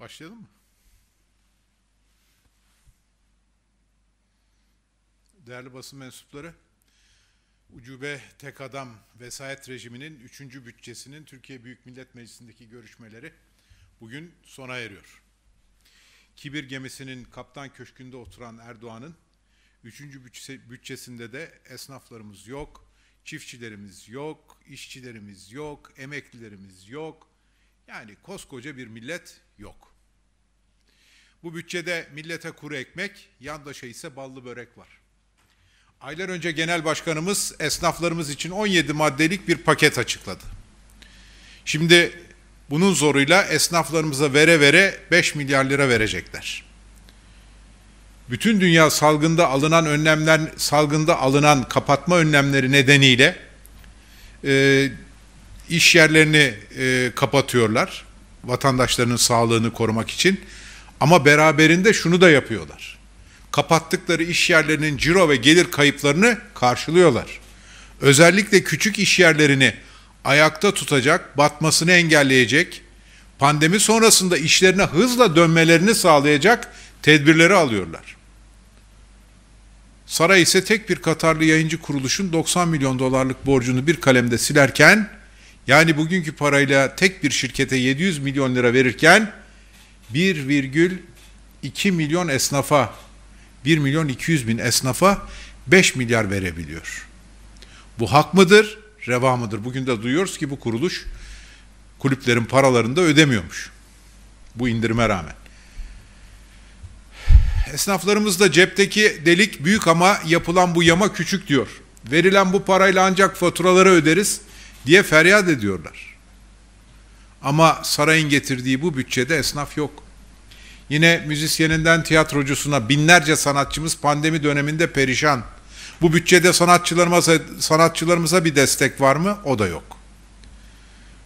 Başlayalım mı? Değerli basın mensupları, ucube tek adam vesayet rejiminin 3. bütçesinin Türkiye Büyük Millet Meclisi'ndeki görüşmeleri bugün sona eriyor. Kibir gemisinin kaptan köşkünde oturan Erdoğan'ın 3. bütçesinde de esnaflarımız yok, çiftçilerimiz yok, işçilerimiz yok, emeklilerimiz yok. Yani koskoca bir millet yok. Bu bütçede millete kuru ekmek, yandaşa ise ballı börek var. Aylar önce Genel Başkanımız esnaflarımız için 17 maddelik bir paket açıkladı. Şimdi bunun zoruyla esnaflarımıza vere vere 5 milyar lira verecekler. Bütün dünya salgında alınan önlemler, salgında alınan kapatma önlemleri nedeniyle e, iş yerlerini e, kapatıyorlar vatandaşlarının sağlığını korumak için. Ama beraberinde şunu da yapıyorlar. Kapattıkları iş yerlerinin ciro ve gelir kayıplarını karşılıyorlar. Özellikle küçük iş yerlerini ayakta tutacak, batmasını engelleyecek, pandemi sonrasında işlerine hızla dönmelerini sağlayacak tedbirleri alıyorlar. Saray ise tek bir Katarlı yayıncı kuruluşun 90 milyon dolarlık borcunu bir kalemde silerken, yani bugünkü parayla tek bir şirkete 700 milyon lira verirken, 1,2 milyon esnafa, 1 milyon 200 bin esnafa 5 milyar verebiliyor. Bu hak mıdır, reva mıdır? Bugün de duyuyoruz ki bu kuruluş kulüplerin paralarını da ödemiyormuş. Bu indirime rağmen. Esnaflarımız da cepteki delik büyük ama yapılan bu yama küçük diyor. Verilen bu parayla ancak faturaları öderiz diye feryat ediyorlar. Ama sarayın getirdiği bu bütçede esnaf yok. Yine müzisyeninden tiyatrocusuna binlerce sanatçımız pandemi döneminde perişan. Bu bütçede sanatçılarımıza, sanatçılarımıza bir destek var mı? O da yok.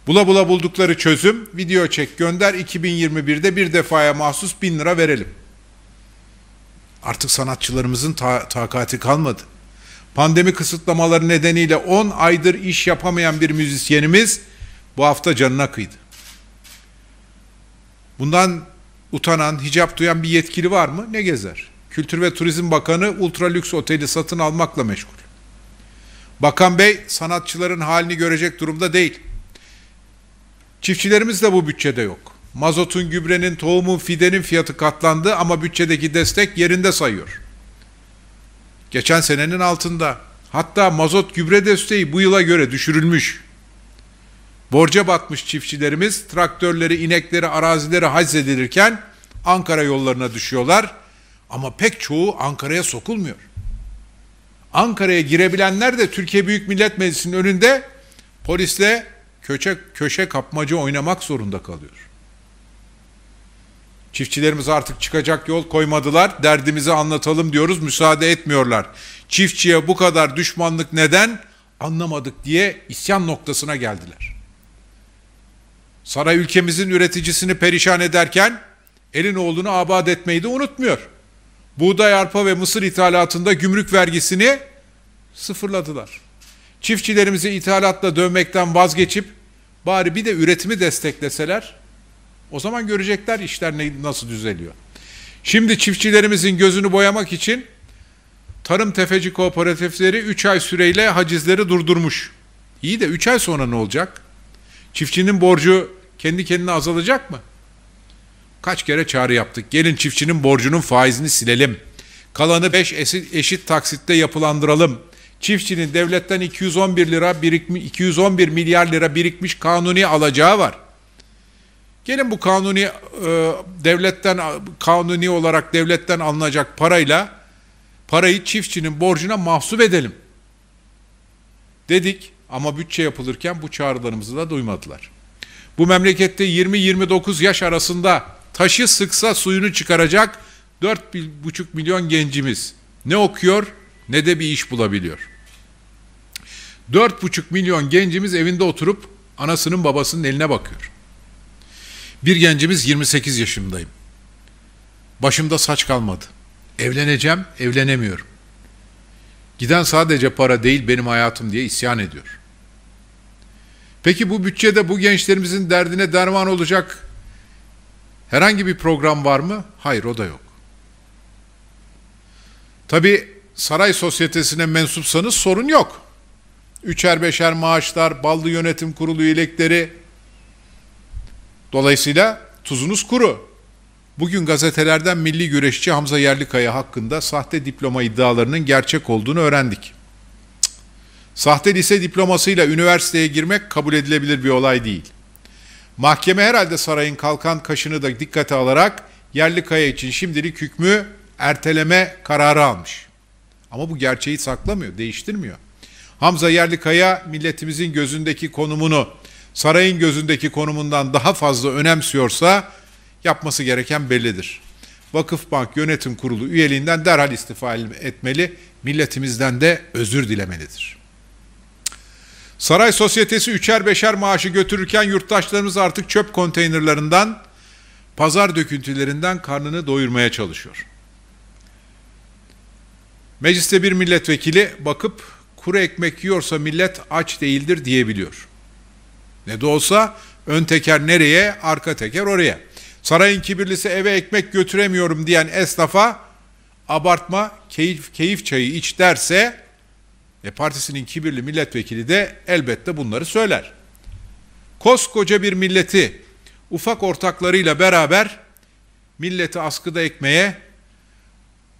Bula bula buldukları çözüm video çek gönder 2021'de bir defaya mahsus bin lira verelim. Artık sanatçılarımızın ta takati kalmadı. Pandemi kısıtlamaları nedeniyle 10 aydır iş yapamayan bir müzisyenimiz bu hafta canına kıydı. Bundan utanan, hicap duyan bir yetkili var mı? Ne gezer? Kültür ve Turizm Bakanı ultra lüks oteli satın almakla meşgul. Bakan Bey sanatçıların halini görecek durumda değil. Çiftçilerimiz de bu bütçede yok. Mazotun, gübrenin, tohumun, fidenin fiyatı katlandı ama bütçedeki destek yerinde sayıyor. Geçen senenin altında. Hatta mazot gübre desteği bu yıla göre düşürülmüş. Borca batmış çiftçilerimiz traktörleri, inekleri, arazileri haczedilirken Ankara yollarına düşüyorlar. Ama pek çoğu Ankara'ya sokulmuyor. Ankara'ya girebilenler de Türkiye Büyük Millet Meclisi'nin önünde polisle köşe, köşe kapmacı oynamak zorunda kalıyor. Çiftçilerimiz artık çıkacak yol koymadılar. Derdimizi anlatalım diyoruz. Müsaade etmiyorlar. Çiftçiye bu kadar düşmanlık neden anlamadık diye isyan noktasına geldiler. Saray ülkemizin üreticisini perişan ederken elin Elinoğlu'nu abat etmeyi de unutmuyor. Buğday, arpa ve mısır ithalatında gümrük vergisini sıfırladılar. Çiftçilerimizi ithalatla dövmekten vazgeçip bari bir de üretimi destekleseler o zaman görecekler işler ne, nasıl düzeliyor. Şimdi çiftçilerimizin gözünü boyamak için tarım tefeci kooperatifleri 3 ay süreyle hacizleri durdurmuş. İyi de 3 ay sonra ne olacak? Çiftçinin borcu kendi kendine azalacak mı? Kaç kere çağrı yaptık. Gelin çiftçinin borcunun faizini silelim. Kalanı 5 eşit taksitte yapılandıralım. Çiftçinin devletten 211 lira birikmi 211 milyar lira birikmiş kanuni alacağı var. Gelin bu kanuni e, devletten kanuni olarak devletten alınacak parayla parayı çiftçinin borcuna mahsup edelim. Dedik. Ama bütçe yapılırken bu çağrılarımızı da duymadılar. Bu memlekette 20-29 yaş arasında taşı sıksa suyunu çıkaracak 4,5 milyon gencimiz ne okuyor ne de bir iş bulabiliyor. 4,5 milyon gencimiz evinde oturup anasının babasının eline bakıyor. Bir gencimiz 28 yaşındayım. Başımda saç kalmadı. Evleneceğim, evlenemiyorum. Giden sadece para değil benim hayatım diye isyan ediyor. Peki bu bütçede bu gençlerimizin derdine derman olacak herhangi bir program var mı? Hayır o da yok. Tabi saray sosyetesine mensupsanız sorun yok. Üçer beşer maaşlar, ballı yönetim kurulu ilekleri. Dolayısıyla tuzunuz kuru. Bugün gazetelerden milli güreşçi Hamza Yerlikaya hakkında sahte diploma iddialarının gerçek olduğunu öğrendik. Sahte lise diplomasıyla üniversiteye girmek kabul edilebilir bir olay değil. Mahkeme herhalde sarayın kalkan kaşını da dikkate alarak Yerlikaya için şimdilik hükmü erteleme kararı almış. Ama bu gerçeği saklamıyor, değiştirmiyor. Hamza Yerlikaya milletimizin gözündeki konumunu sarayın gözündeki konumundan daha fazla önemsiyorsa yapması gereken bellidir. Vakıf Bank Yönetim Kurulu üyeliğinden derhal istifa etmeli, milletimizden de özür dilemelidir. Saray Sosyetesi üçer beşer maaşı götürürken yurttaşlarımız artık çöp konteynerlerinden, pazar döküntülerinden karnını doyurmaya çalışıyor. Mecliste bir milletvekili bakıp kuru ekmek yiyorsa millet aç değildir diyebiliyor. Ne de olsa ön teker nereye, arka teker oraya.'' Sarayın kibirlisi eve ekmek götüremiyorum diyen esnafa abartma keyif, keyif çayı iç derse e, partisinin kibirli milletvekili de elbette bunları söyler. Koskoca bir milleti ufak ortaklarıyla beraber milleti askıda ekmeye,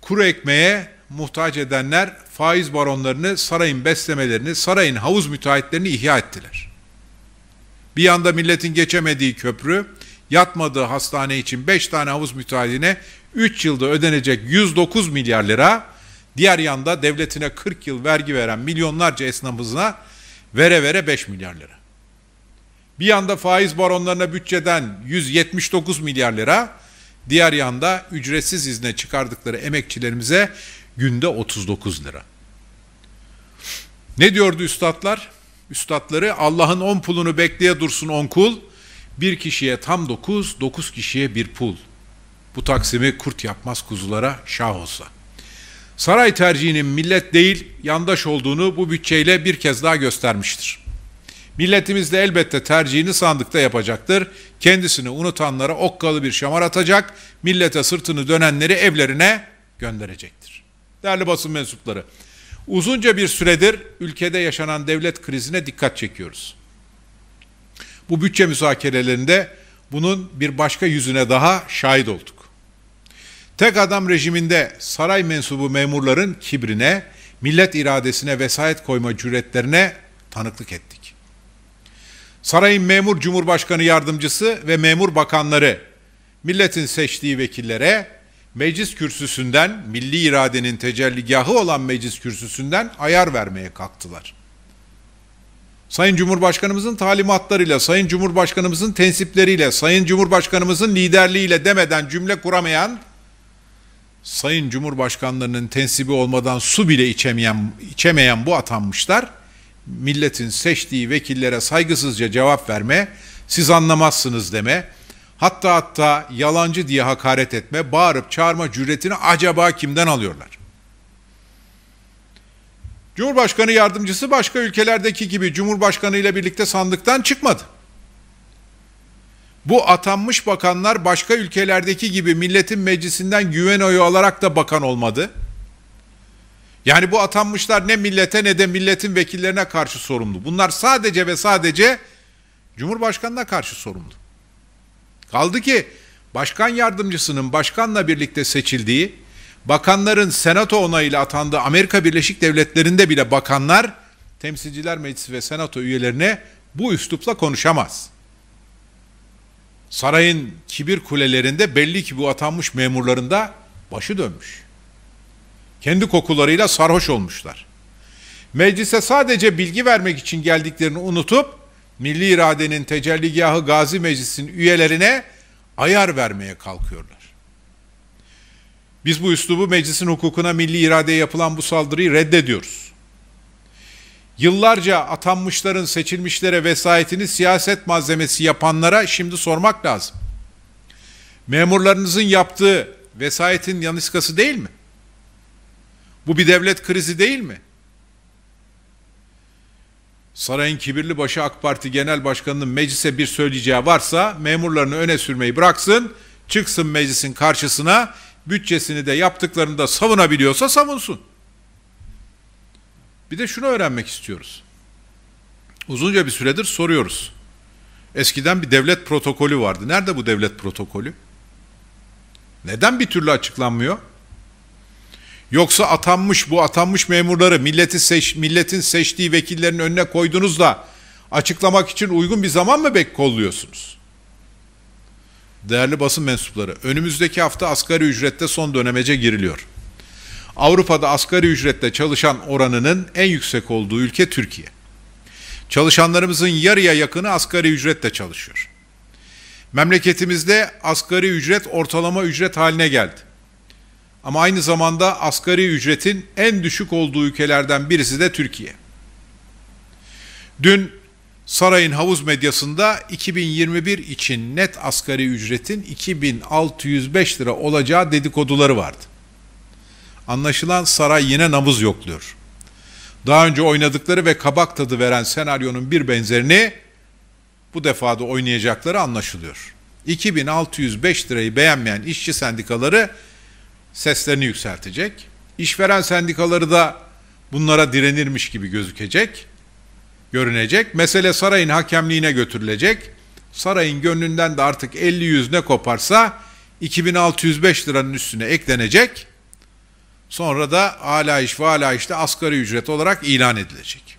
kuru ekmeye muhtaç edenler faiz baronlarını, sarayın beslemelerini, sarayın havuz müteahhitlerini ihya ettiler. Bir yanda milletin geçemediği köprü, yatmadığı hastane için 5 tane havuz müteahhidine 3 yılda ödenecek 109 milyar lira, diğer yanda devletine 40 yıl vergi veren milyonlarca esnafımızına vere vere 5 milyar lira. Bir yanda faiz baronlarına bütçeden 179 milyar lira, diğer yanda ücretsiz izne çıkardıkları emekçilerimize günde 39 lira. Ne diyordu üstadlar? Üstadları Allah'ın on pulunu bekleye dursun on kul, bir kişiye tam dokuz, dokuz kişiye bir pul. Bu taksimi kurt yapmaz kuzulara şah olsa. Saray tercihinin millet değil, yandaş olduğunu bu bütçeyle bir kez daha göstermiştir. Milletimiz de elbette tercihini sandıkta yapacaktır. Kendisini unutanlara okkalı bir şamar atacak, millete sırtını dönenleri evlerine gönderecektir. Değerli basın mensupları, uzunca bir süredir ülkede yaşanan devlet krizine dikkat çekiyoruz. Bu bütçe müzakerelerinde bunun bir başka yüzüne daha şahit olduk. Tek adam rejiminde saray mensubu memurların kibrine, millet iradesine vesayet koyma cüretlerine tanıklık ettik. Sarayın memur cumhurbaşkanı yardımcısı ve memur bakanları milletin seçtiği vekillere meclis kürsüsünden, milli iradenin tecelligahı olan meclis kürsüsünden ayar vermeye kalktılar.'' Sayın Cumhurbaşkanımızın talimatlarıyla, Sayın Cumhurbaşkanımızın tensipleriyle, Sayın Cumhurbaşkanımızın liderliğiyle demeden cümle kuramayan, Sayın Cumhurbaşkanlarının tensibi olmadan su bile içemeyen, içemeyen bu atanmışlar, milletin seçtiği vekillere saygısızca cevap verme, siz anlamazsınız deme, hatta hatta yalancı diye hakaret etme, bağırıp çağırma cüretini acaba kimden alıyorlar?'' Cumhurbaşkanı yardımcısı başka ülkelerdeki gibi Cumhurbaşkanı ile birlikte sandıktan çıkmadı. Bu atanmış bakanlar başka ülkelerdeki gibi milletin meclisinden güven oyu alarak da bakan olmadı. Yani bu atanmışlar ne millete ne de milletin vekillerine karşı sorumlu. Bunlar sadece ve sadece Cumhurbaşkanı'na karşı sorumlu. Kaldı ki başkan yardımcısının başkanla birlikte seçildiği bakanların senato onayıyla atandığı Amerika Birleşik Devletleri'nde bile bakanlar temsilciler meclisi ve senato üyelerine bu üslupla konuşamaz. Sarayın kibir kulelerinde belli ki bu atanmış memurlarında başı dönmüş. Kendi kokularıyla sarhoş olmuşlar. Meclise sadece bilgi vermek için geldiklerini unutup milli iradenin tecelligahı Gazi meclisin üyelerine ayar vermeye kalkıyorlar. Biz bu üslubu meclisin hukukuna milli iradeye yapılan bu saldırıyı reddediyoruz. Yıllarca atanmışların seçilmişlere vesayetini siyaset malzemesi yapanlara şimdi sormak lazım. Memurlarınızın yaptığı vesayetin yanıskası değil mi? Bu bir devlet krizi değil mi? Sarayın kibirli başı AK Parti Genel Başkanı'nın meclise bir söyleyeceği varsa memurlarını öne sürmeyi bıraksın, çıksın meclisin karşısına bütçesini de yaptıklarını da savunabiliyorsa savunsun. Bir de şunu öğrenmek istiyoruz. Uzunca bir süredir soruyoruz. Eskiden bir devlet protokolü vardı. Nerede bu devlet protokolü? Neden bir türlü açıklanmıyor? Yoksa atanmış bu atanmış memurları milleti seç, milletin seçtiği vekillerin önüne koydunuz da açıklamak için uygun bir zaman mı bek kolluyorsunuz? Değerli basın mensupları, önümüzdeki hafta asgari ücrette son dönemece giriliyor. Avrupa'da asgari ücretle çalışan oranının en yüksek olduğu ülke Türkiye. Çalışanlarımızın yarıya yakını asgari ücretle çalışıyor. Memleketimizde asgari ücret ortalama ücret haline geldi. Ama aynı zamanda asgari ücretin en düşük olduğu ülkelerden birisi de Türkiye. Dün Sarayın havuz medyasında 2021 için net asgari ücretin 2605 lira olacağı dedikoduları vardı. Anlaşılan saray yine nabız yokluyor. Daha önce oynadıkları ve kabak tadı veren senaryonun bir benzerini bu defa da oynayacakları anlaşılıyor. 2605 lirayı beğenmeyen işçi sendikaları seslerini yükseltecek. İşveren sendikaları da bunlara direnirmiş gibi gözükecek görünecek. Mesele sarayın hakemliğine götürülecek. Sarayın gönlünden de artık 50-100 ne koparsa 2605 liranın üstüne eklenecek. Sonra da ala iş ve işte asgari ücret olarak ilan edilecek.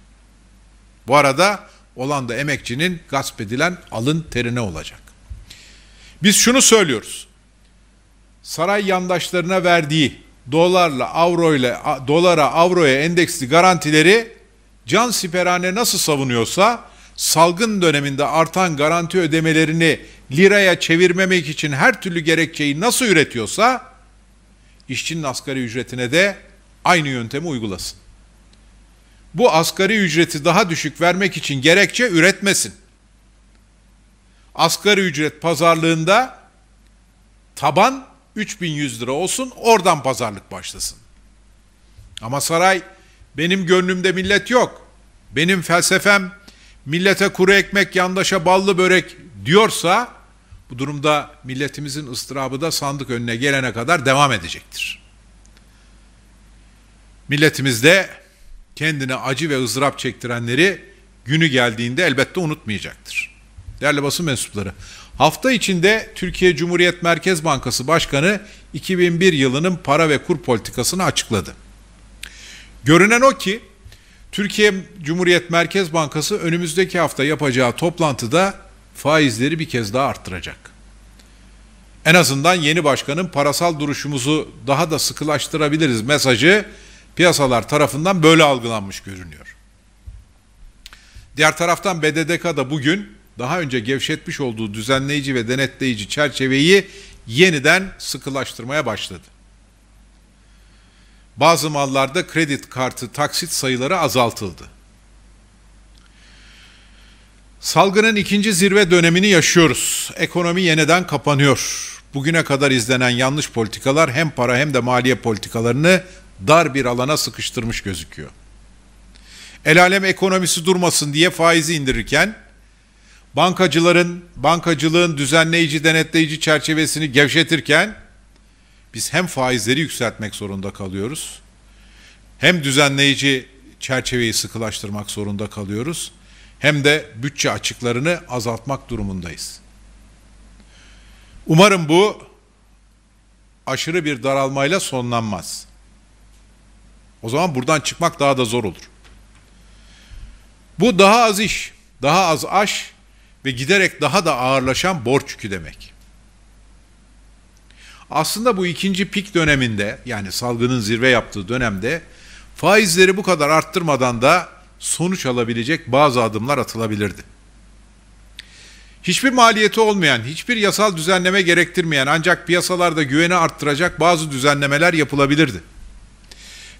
Bu arada olan da emekçinin gasp edilen alın terine olacak. Biz şunu söylüyoruz. Saray yandaşlarına verdiği dolarla, avro ile dolara, avroya endeksli garantileri can siperhane nasıl savunuyorsa salgın döneminde artan garanti ödemelerini liraya çevirmemek için her türlü gerekçeyi nasıl üretiyorsa işçinin asgari ücretine de aynı yöntemi uygulasın. Bu asgari ücreti daha düşük vermek için gerekçe üretmesin. Asgari ücret pazarlığında taban 3100 lira olsun oradan pazarlık başlasın. Ama saray benim gönlümde millet yok. Benim felsefem millete kuru ekmek, yandaşa ballı börek diyorsa bu durumda milletimizin ıstırabı da sandık önüne gelene kadar devam edecektir. Milletimiz de kendine acı ve ızdırap çektirenleri günü geldiğinde elbette unutmayacaktır. Değerli basın mensupları, hafta içinde Türkiye Cumhuriyet Merkez Bankası Başkanı 2001 yılının para ve kur politikasını açıkladı. Görünen o ki Türkiye Cumhuriyet Merkez Bankası önümüzdeki hafta yapacağı toplantıda faizleri bir kez daha arttıracak. En azından yeni başkanın parasal duruşumuzu daha da sıkılaştırabiliriz mesajı piyasalar tarafından böyle algılanmış görünüyor. Diğer taraftan BDDK da bugün daha önce gevşetmiş olduğu düzenleyici ve denetleyici çerçeveyi yeniden sıkılaştırmaya başladı bazı mallarda kredi kartı taksit sayıları azaltıldı. Salgının ikinci zirve dönemini yaşıyoruz. Ekonomi yeniden kapanıyor. Bugüne kadar izlenen yanlış politikalar hem para hem de maliye politikalarını dar bir alana sıkıştırmış gözüküyor. El alem ekonomisi durmasın diye faizi indirirken bankacıların bankacılığın düzenleyici denetleyici çerçevesini gevşetirken biz hem faizleri yükseltmek zorunda kalıyoruz, hem düzenleyici çerçeveyi sıkılaştırmak zorunda kalıyoruz, hem de bütçe açıklarını azaltmak durumundayız. Umarım bu aşırı bir daralmayla sonlanmaz. O zaman buradan çıkmak daha da zor olur. Bu daha az iş, daha az aş ve giderek daha da ağırlaşan borç yükü demek. Aslında bu ikinci pik döneminde yani salgının zirve yaptığı dönemde faizleri bu kadar arttırmadan da sonuç alabilecek bazı adımlar atılabilirdi. Hiçbir maliyeti olmayan, hiçbir yasal düzenleme gerektirmeyen ancak piyasalarda güveni arttıracak bazı düzenlemeler yapılabilirdi.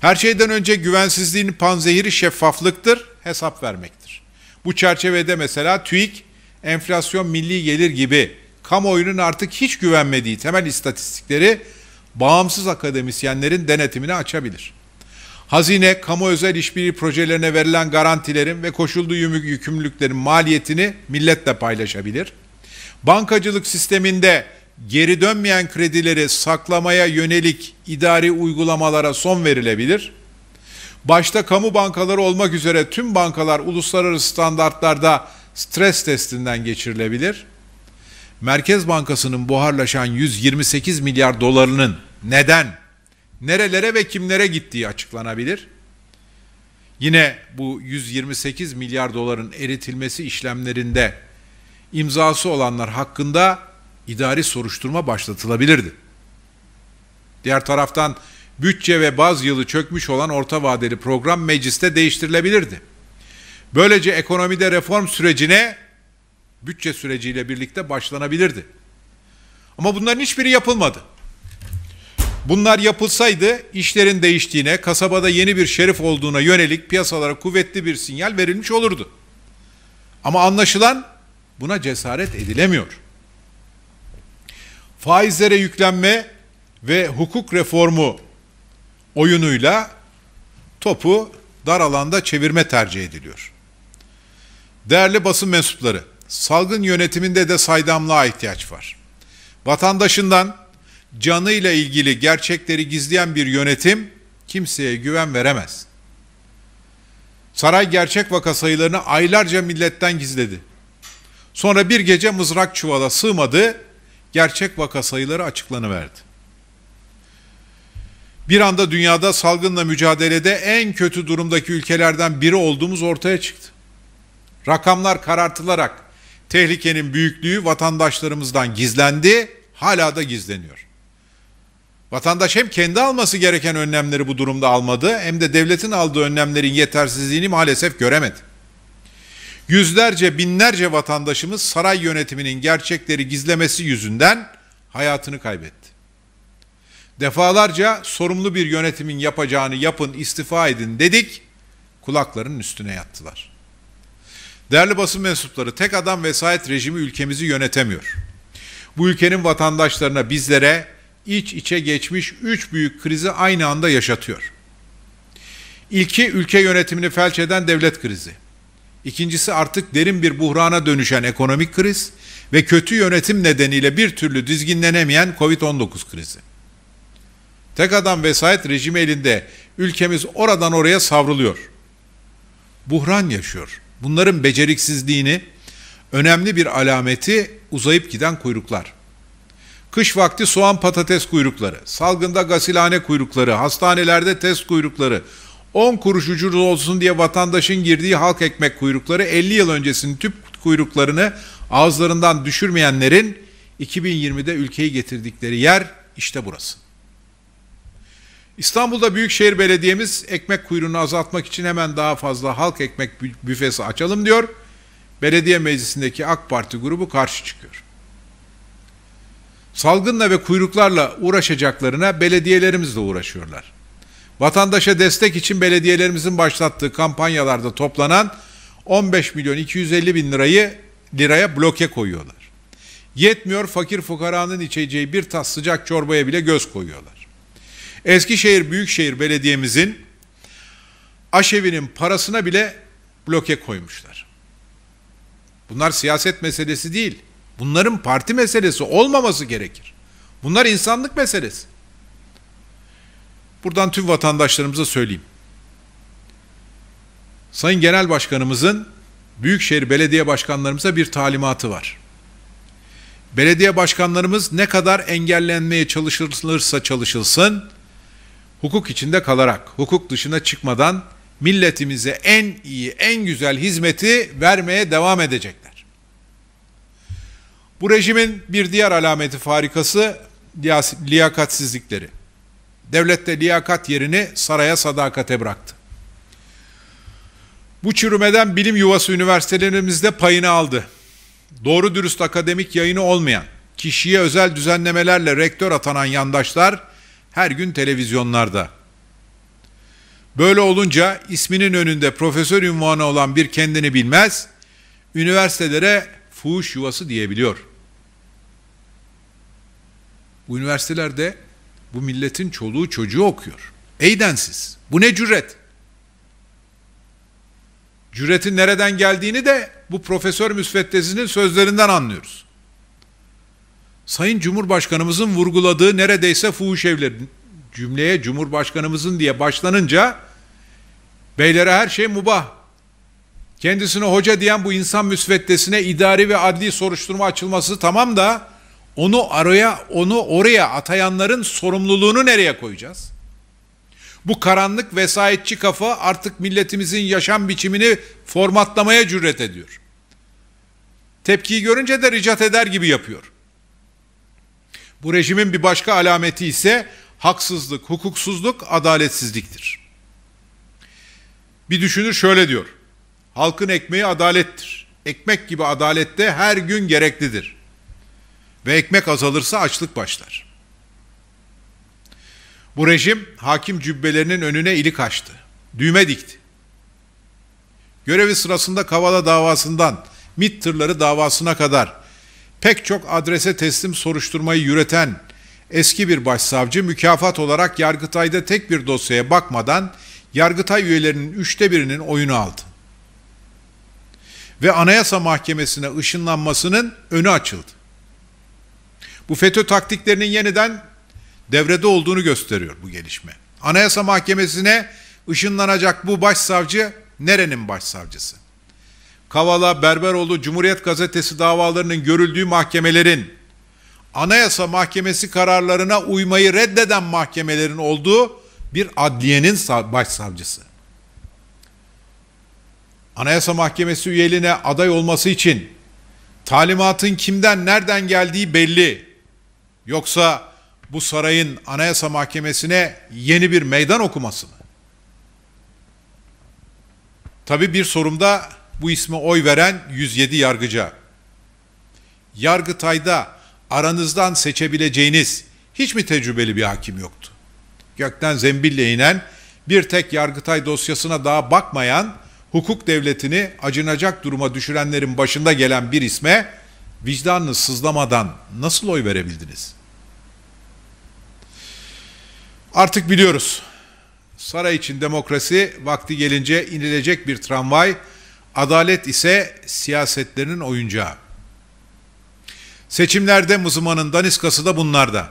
Her şeyden önce güvensizliğin panzehiri şeffaflıktır, hesap vermektir. Bu çerçevede mesela TÜİK enflasyon milli gelir gibi kamuoyunun artık hiç güvenmediği temel istatistikleri bağımsız akademisyenlerin denetimine açabilir. Hazine, kamu özel işbirliği projelerine verilen garantilerin ve koşulduğu yükümlülüklerin maliyetini milletle paylaşabilir. Bankacılık sisteminde geri dönmeyen kredileri saklamaya yönelik idari uygulamalara son verilebilir. Başta kamu bankaları olmak üzere tüm bankalar uluslararası standartlarda stres testinden geçirilebilir.'' Merkez Bankası'nın buharlaşan 128 milyar dolarının neden, nerelere ve kimlere gittiği açıklanabilir. Yine bu 128 milyar doların eritilmesi işlemlerinde imzası olanlar hakkında idari soruşturma başlatılabilirdi. Diğer taraftan bütçe ve baz yılı çökmüş olan orta vadeli program mecliste değiştirilebilirdi. Böylece ekonomide reform sürecine bütçe süreciyle birlikte başlanabilirdi. Ama bunların hiçbiri yapılmadı. Bunlar yapılsaydı işlerin değiştiğine, kasabada yeni bir şerif olduğuna yönelik piyasalara kuvvetli bir sinyal verilmiş olurdu. Ama anlaşılan buna cesaret edilemiyor. Faizlere yüklenme ve hukuk reformu oyunuyla topu dar alanda çevirme tercih ediliyor. Değerli basın mensupları, salgın yönetiminde de saydamlığa ihtiyaç var. Vatandaşından canıyla ilgili gerçekleri gizleyen bir yönetim kimseye güven veremez. Saray gerçek vaka sayılarını aylarca milletten gizledi. Sonra bir gece mızrak çuvala sığmadı, gerçek vaka sayıları açıklanıverdi. Bir anda dünyada salgınla mücadelede en kötü durumdaki ülkelerden biri olduğumuz ortaya çıktı. Rakamlar karartılarak Tehlikenin büyüklüğü vatandaşlarımızdan gizlendi, hala da gizleniyor. Vatandaş hem kendi alması gereken önlemleri bu durumda almadı hem de devletin aldığı önlemlerin yetersizliğini maalesef göremedi. Yüzlerce, binlerce vatandaşımız saray yönetiminin gerçekleri gizlemesi yüzünden hayatını kaybetti. Defalarca sorumlu bir yönetimin yapacağını yapın, istifa edin dedik, kulaklarının üstüne yattılar.'' Değerli basın mensupları, tek adam vesayet rejimi ülkemizi yönetemiyor. Bu ülkenin vatandaşlarına, bizlere iç içe geçmiş üç büyük krizi aynı anda yaşatıyor. İlki ülke yönetimini felç eden devlet krizi. İkincisi artık derin bir buhrana dönüşen ekonomik kriz ve kötü yönetim nedeniyle bir türlü dizginlenemeyen Covid-19 krizi. Tek adam vesayet rejimi elinde ülkemiz oradan oraya savruluyor. Buhran yaşıyor. Bunların beceriksizliğini önemli bir alameti uzayıp giden kuyruklar. Kış vakti soğan patates kuyrukları, salgında gasilhane kuyrukları, hastanelerde test kuyrukları, 10 kuruş ucuz olsun diye vatandaşın girdiği halk ekmek kuyrukları 50 yıl öncesinin tüp kuyruklarını ağızlarından düşürmeyenlerin 2020'de ülkeyi getirdikleri yer işte burası. İstanbul'da Büyükşehir Belediye'miz ekmek kuyruğunu azaltmak için hemen daha fazla halk ekmek büfesi açalım diyor. Belediye meclisindeki AK Parti grubu karşı çıkıyor. Salgınla ve kuyruklarla uğraşacaklarına belediyelerimiz de uğraşıyorlar. Vatandaşa destek için belediyelerimizin başlattığı kampanyalarda toplanan 15 milyon 250 bin lirayı liraya bloke koyuyorlar. Yetmiyor fakir fukaranın içeceği bir tas sıcak çorbaya bile göz koyuyorlar. Eskişehir Büyükşehir Belediye'mizin aşevinin parasına bile bloke koymuşlar. Bunlar siyaset meselesi değil. Bunların parti meselesi olmaması gerekir. Bunlar insanlık meselesi. Buradan tüm vatandaşlarımıza söyleyeyim. Sayın Genel Başkanımızın Büyükşehir Belediye Başkanlarımıza bir talimatı var. Belediye başkanlarımız ne kadar engellenmeye çalışılırsa çalışılsın, hukuk içinde kalarak, hukuk dışına çıkmadan milletimize en iyi, en güzel hizmeti vermeye devam edecekler. Bu rejimin bir diğer alameti farikası liyakatsizlikleri. Devlette de liyakat yerini saraya sadakate bıraktı. Bu çürümeden bilim yuvası üniversitelerimizde payını aldı. Doğru dürüst akademik yayını olmayan, kişiye özel düzenlemelerle rektör atanan yandaşlar her gün televizyonlarda. Böyle olunca isminin önünde profesör ünvanı olan bir kendini bilmez, üniversitelere fuhuş yuvası diyebiliyor. Bu üniversitelerde bu milletin çoluğu çocuğu okuyor. Eydensiz. Bu ne cüret? Cüretin nereden geldiğini de bu profesör müsveddesinin sözlerinden anlıyoruz. Sayın Cumhurbaşkanımızın vurguladığı neredeyse fuhuş evleri cümleye Cumhurbaşkanımızın diye başlanınca beylere her şey mubah. Kendisine hoca diyen bu insan müsveddesine idari ve adli soruşturma açılması tamam da onu araya onu oraya atayanların sorumluluğunu nereye koyacağız? Bu karanlık vesayetçi kafa artık milletimizin yaşam biçimini formatlamaya cüret ediyor. Tepkiyi görünce de ricat eder gibi yapıyor. Bu rejimin bir başka alameti ise haksızlık, hukuksuzluk, adaletsizliktir. Bir düşünür şöyle diyor. Halkın ekmeği adalettir. Ekmek gibi adalette her gün gereklidir. Ve ekmek azalırsa açlık başlar. Bu rejim hakim cübbelerinin önüne ilik açtı. Düğme dikti. Görevi sırasında Kavala davasından MİT tırları davasına kadar pek çok adrese teslim soruşturmayı yürüten eski bir başsavcı mükafat olarak Yargıtay'da tek bir dosyaya bakmadan Yargıtay üyelerinin üçte birinin oyunu aldı. Ve Anayasa Mahkemesi'ne ışınlanmasının önü açıldı. Bu FETÖ taktiklerinin yeniden devrede olduğunu gösteriyor bu gelişme. Anayasa Mahkemesi'ne ışınlanacak bu başsavcı nerenin başsavcısı? Kavala, Berberoğlu, Cumhuriyet Gazetesi davalarının görüldüğü mahkemelerin Anayasa Mahkemesi kararlarına uymayı reddeden mahkemelerin olduğu bir adliyenin başsavcısı. Anayasa Mahkemesi üyeliğine aday olması için talimatın kimden nereden geldiği belli. Yoksa bu sarayın Anayasa Mahkemesi'ne yeni bir meydan okuması mı? Tabii bir sorumda bu isme oy veren 107 yargıca. Yargıtay'da aranızdan seçebileceğiniz hiç mi tecrübeli bir hakim yoktu? Gökten zembille inen bir tek Yargıtay dosyasına daha bakmayan hukuk devletini acınacak duruma düşürenlerin başında gelen bir isme vicdanınız sızlamadan nasıl oy verebildiniz? Artık biliyoruz. Saray için demokrasi vakti gelince inilecek bir tramvay Adalet ise siyasetlerinin oyuncağı. Seçimlerde mızımanın daniskası da bunlarda.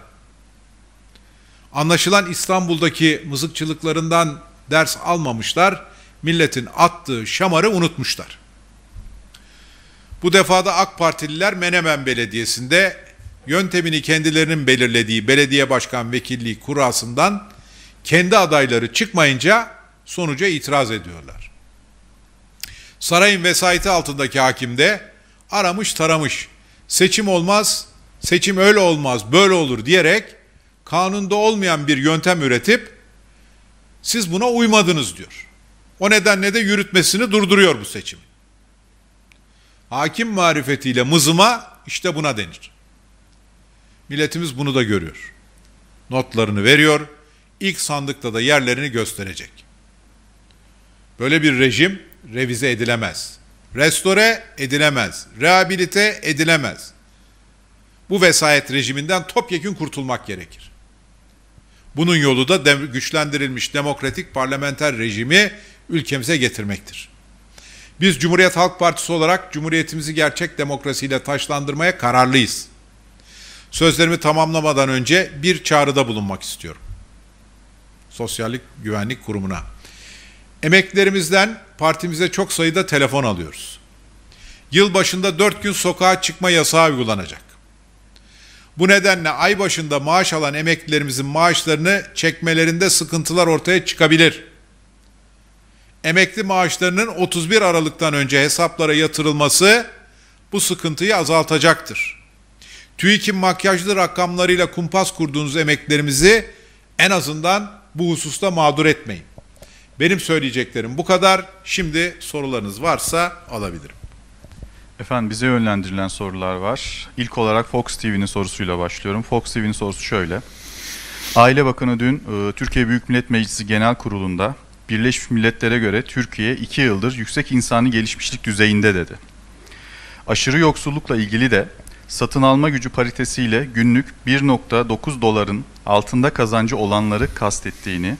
Anlaşılan İstanbul'daki mızıkçılıklarından ders almamışlar, milletin attığı şamarı unutmuşlar. Bu defada AK Partililer Menemen Belediyesi'nde yöntemini kendilerinin belirlediği belediye başkan vekilliği kurasından kendi adayları çıkmayınca sonuca itiraz ediyorlar. Sarayın vesayeti altındaki hakim de aramış taramış. Seçim olmaz, seçim öyle olmaz, böyle olur diyerek kanunda olmayan bir yöntem üretip siz buna uymadınız diyor. O nedenle de yürütmesini durduruyor bu seçim. Hakim marifetiyle mızıma işte buna denir. Milletimiz bunu da görüyor. Notlarını veriyor. İlk sandıkta da yerlerini gösterecek. Böyle bir rejim revize edilemez. Restore edilemez. Rehabilite edilemez. Bu vesayet rejiminden topyekün kurtulmak gerekir. Bunun yolu da dem güçlendirilmiş demokratik parlamenter rejimi ülkemize getirmektir. Biz Cumhuriyet Halk Partisi olarak Cumhuriyetimizi gerçek demokrasiyle taşlandırmaya kararlıyız. Sözlerimi tamamlamadan önce bir çağrıda bulunmak istiyorum. Sosyallik Güvenlik Kurumu'na. Emeklerimizden partimize çok sayıda telefon alıyoruz. Yıl başında 4 gün sokağa çıkma yasağı uygulanacak. Bu nedenle ay başında maaş alan emeklilerimizin maaşlarını çekmelerinde sıkıntılar ortaya çıkabilir. Emekli maaşlarının 31 Aralık'tan önce hesaplara yatırılması bu sıkıntıyı azaltacaktır. TÜİK'in makyajlı rakamlarıyla kumpas kurduğunuz emeklerimizi en azından bu hususta mağdur etmeyin. Benim söyleyeceklerim bu kadar. Şimdi sorularınız varsa alabilirim. Efendim bize yönlendirilen sorular var. İlk olarak Fox TV'nin sorusuyla başlıyorum. Fox TV'nin sorusu şöyle. Aile Bakanı dün e, Türkiye Büyük Millet Meclisi Genel Kurulu'nda Birleşmiş Milletler'e göre Türkiye iki yıldır yüksek insani gelişmişlik düzeyinde dedi. Aşırı yoksullukla ilgili de satın alma gücü paritesiyle günlük 1.9 doların altında kazancı olanları kastettiğini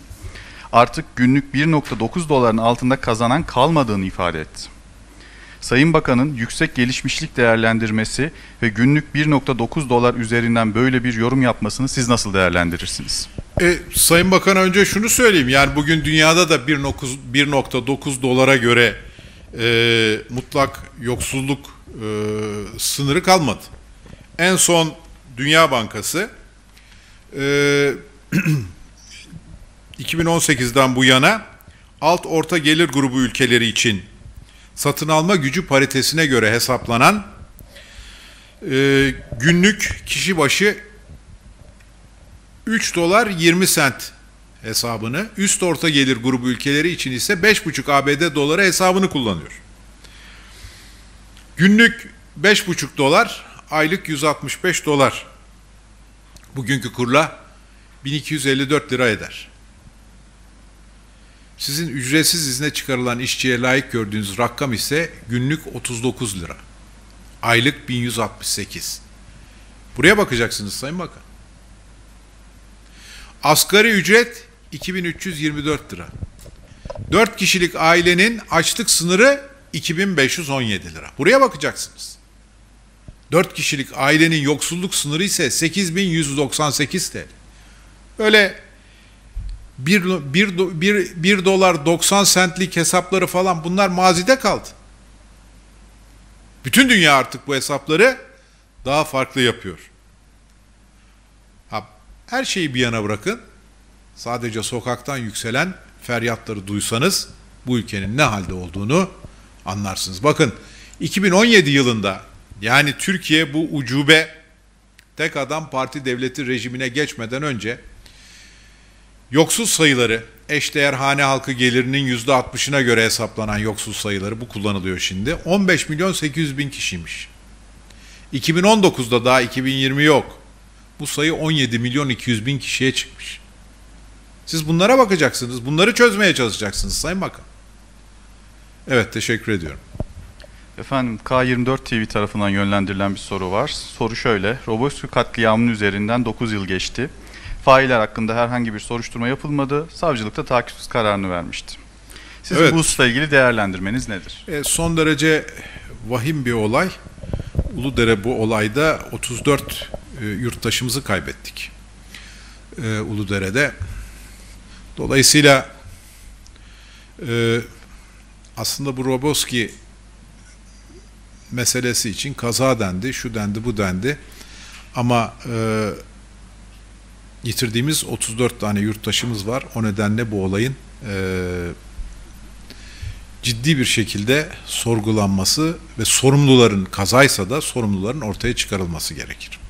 artık günlük 1.9 doların altında kazanan kalmadığını ifade etti. Sayın Bakan'ın yüksek gelişmişlik değerlendirmesi ve günlük 1.9 dolar üzerinden böyle bir yorum yapmasını siz nasıl değerlendirirsiniz? E, Sayın Bakan önce şunu söyleyeyim. Yani bugün dünyada da 1.9 dolara göre e, mutlak yoksulluk e, sınırı kalmadı. En son Dünya Bankası e, 2018'den bu yana alt orta gelir grubu ülkeleri için satın alma gücü paritesine göre hesaplanan e, günlük kişi başı 3 dolar 20 sent hesabını, üst orta gelir grubu ülkeleri için ise 5,5 ABD doları hesabını kullanıyor. Günlük 5,5 dolar, aylık 165 dolar. Bugünkü kurla 1254 lira eder. Sizin ücretsiz izne çıkarılan işçiye layık gördüğünüz rakam ise günlük 39 lira. Aylık 1168. Buraya bakacaksınız Sayın Bakan. Asgari ücret 2324 lira. 4 kişilik ailenin açlık sınırı 2517 lira. Buraya bakacaksınız. 4 kişilik ailenin yoksulluk sınırı ise 8198 TL. Böyle 1, 1, 1, 1 dolar 90 sentlik hesapları falan bunlar mazide kaldı. Bütün dünya artık bu hesapları daha farklı yapıyor. Ha, her şeyi bir yana bırakın. Sadece sokaktan yükselen feryatları duysanız bu ülkenin ne halde olduğunu anlarsınız. Bakın 2017 yılında yani Türkiye bu ucube tek adam parti devleti rejimine geçmeden önce Yoksul sayıları, eşdeğer hane halkı gelirinin %60'ına göre hesaplanan yoksul sayıları bu kullanılıyor şimdi. 15 milyon 800 bin kişiymiş. 2019'da daha 2020 yok. Bu sayı 17 milyon 200 bin kişiye çıkmış. Siz bunlara bakacaksınız. Bunları çözmeye çalışacaksınız Sayın Bakan. Evet teşekkür ediyorum. Efendim K24 TV tarafından yönlendirilen bir soru var. Soru şöyle. Roboski katliamının üzerinden 9 yıl geçti failler hakkında herhangi bir soruşturma yapılmadı. Savcılıkta takipsiz kararını vermişti. Sizin evet. bu hususla ilgili değerlendirmeniz nedir? E, son derece vahim bir olay. Uludere bu olayda 34 e, yurttaşımızı kaybettik. E, Uludere'de. Dolayısıyla e, aslında bu Roboski meselesi için kaza dendi, şu dendi, bu dendi. Ama e, yitirdiğimiz 34 tane yurttaşımız var. O nedenle bu olayın e, ciddi bir şekilde sorgulanması ve sorumluların kazaysa da sorumluların ortaya çıkarılması gerekir.